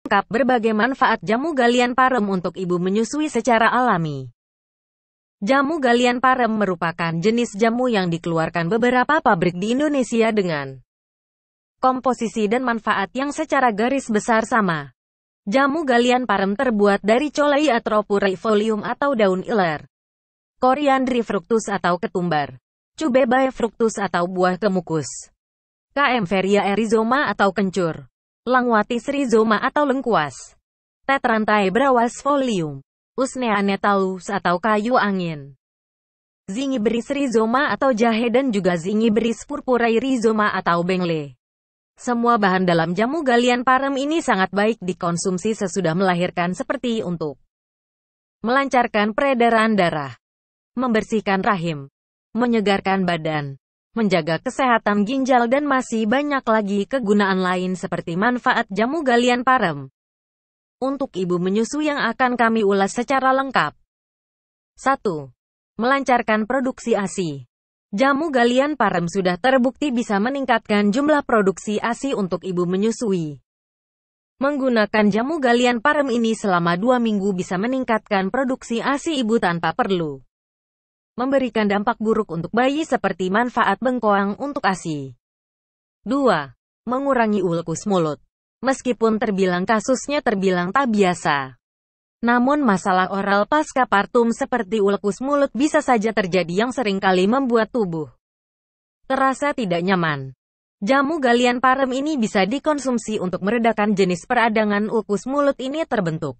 lengkap berbagai manfaat jamu galian parem untuk ibu menyusui secara alami. Jamu galian parem merupakan jenis jamu yang dikeluarkan beberapa pabrik di Indonesia dengan komposisi dan manfaat yang secara garis besar sama. Jamu galian parem terbuat dari colai folium atau daun iler, koriandri fructus atau ketumbar, cubebae fructus atau buah kemukus, KM feria erizoma atau kencur, Langwatis rizoma atau lengkuas. Tetrantae brawas folium. Usnea netalus atau kayu angin. Zingiberis rizoma atau jahe dan juga zingiberis purpurai rizoma atau bengle. Semua bahan dalam jamu galian parem ini sangat baik dikonsumsi sesudah melahirkan seperti untuk melancarkan peredaran darah, membersihkan rahim, menyegarkan badan, menjaga kesehatan ginjal dan masih banyak lagi kegunaan lain seperti manfaat jamu galian parem. Untuk ibu menyusui yang akan kami ulas secara lengkap. 1. Melancarkan produksi ASI. Jamu galian parem sudah terbukti bisa meningkatkan jumlah produksi ASI untuk ibu menyusui. Menggunakan jamu galian parem ini selama dua minggu bisa meningkatkan produksi ASI ibu tanpa perlu memberikan dampak buruk untuk bayi seperti manfaat bengkoang untuk ASI. 2. Mengurangi ulkus mulut. Meskipun terbilang kasusnya terbilang tak biasa, namun masalah oral pasca partum seperti ulkus mulut bisa saja terjadi yang seringkali membuat tubuh terasa tidak nyaman. Jamu galian parem ini bisa dikonsumsi untuk meredakan jenis peradangan ulkus mulut ini terbentuk.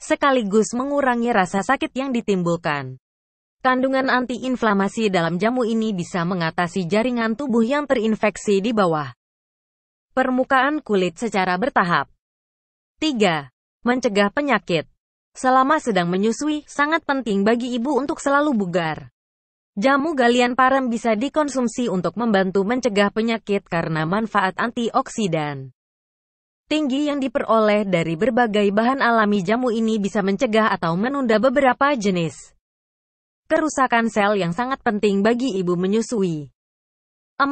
Sekaligus mengurangi rasa sakit yang ditimbulkan. Kandungan antiinflamasi dalam jamu ini bisa mengatasi jaringan tubuh yang terinfeksi di bawah permukaan kulit secara bertahap. 3. Mencegah penyakit. Selama sedang menyusui, sangat penting bagi ibu untuk selalu bugar. Jamu galian parem bisa dikonsumsi untuk membantu mencegah penyakit karena manfaat antioksidan. Tinggi yang diperoleh dari berbagai bahan alami jamu ini bisa mencegah atau menunda beberapa jenis Kerusakan sel yang sangat penting bagi ibu menyusui. 4.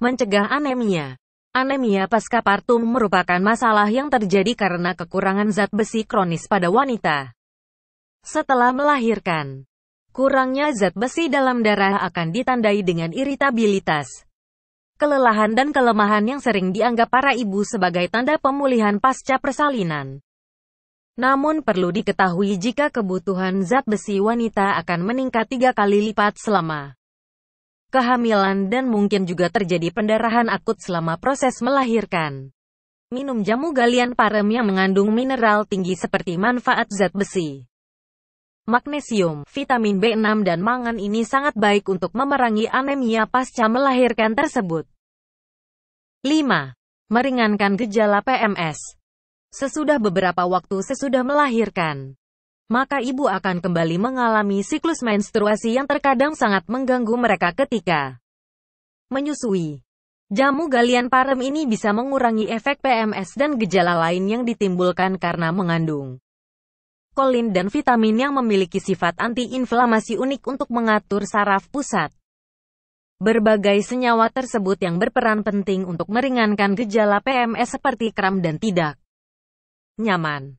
Mencegah anemia. Anemia pasca partum merupakan masalah yang terjadi karena kekurangan zat besi kronis pada wanita. Setelah melahirkan, kurangnya zat besi dalam darah akan ditandai dengan iritabilitas, kelelahan dan kelemahan yang sering dianggap para ibu sebagai tanda pemulihan pasca persalinan. Namun perlu diketahui jika kebutuhan zat besi wanita akan meningkat tiga kali lipat selama kehamilan dan mungkin juga terjadi pendarahan akut selama proses melahirkan. Minum jamu galian parem yang mengandung mineral tinggi seperti manfaat zat besi. Magnesium, vitamin B6 dan mangan ini sangat baik untuk memerangi anemia pasca melahirkan tersebut. 5. Meringankan gejala PMS Sesudah beberapa waktu sesudah melahirkan, maka ibu akan kembali mengalami siklus menstruasi yang terkadang sangat mengganggu mereka ketika menyusui. Jamu galian parem ini bisa mengurangi efek PMS dan gejala lain yang ditimbulkan karena mengandung kolin dan vitamin yang memiliki sifat antiinflamasi unik untuk mengatur saraf pusat. Berbagai senyawa tersebut yang berperan penting untuk meringankan gejala PMS seperti kram dan tidak nyaman.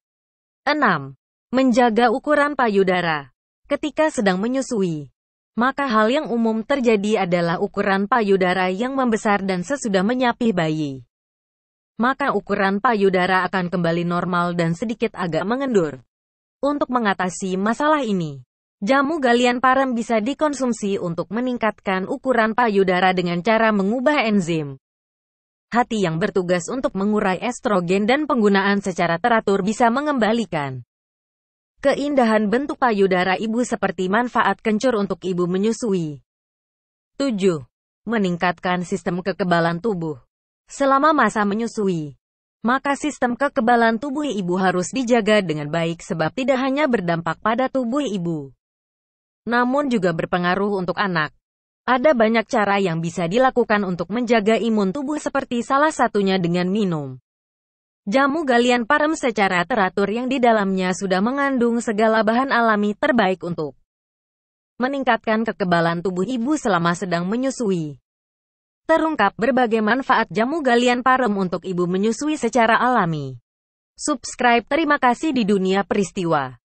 6. Menjaga ukuran payudara. Ketika sedang menyusui, maka hal yang umum terjadi adalah ukuran payudara yang membesar dan sesudah menyapih bayi. Maka ukuran payudara akan kembali normal dan sedikit agak mengendur. Untuk mengatasi masalah ini, jamu galian parem bisa dikonsumsi untuk meningkatkan ukuran payudara dengan cara mengubah enzim hati yang bertugas untuk mengurai estrogen dan penggunaan secara teratur bisa mengembalikan keindahan bentuk payudara ibu seperti manfaat kencur untuk ibu menyusui. 7. Meningkatkan sistem kekebalan tubuh. Selama masa menyusui, maka sistem kekebalan tubuh ibu harus dijaga dengan baik sebab tidak hanya berdampak pada tubuh ibu, namun juga berpengaruh untuk anak. Ada banyak cara yang bisa dilakukan untuk menjaga imun tubuh seperti salah satunya dengan minum. Jamu galian parem secara teratur yang di dalamnya sudah mengandung segala bahan alami terbaik untuk meningkatkan kekebalan tubuh ibu selama sedang menyusui. Terungkap berbagai manfaat jamu galian parem untuk ibu menyusui secara alami. Subscribe terima kasih di dunia peristiwa.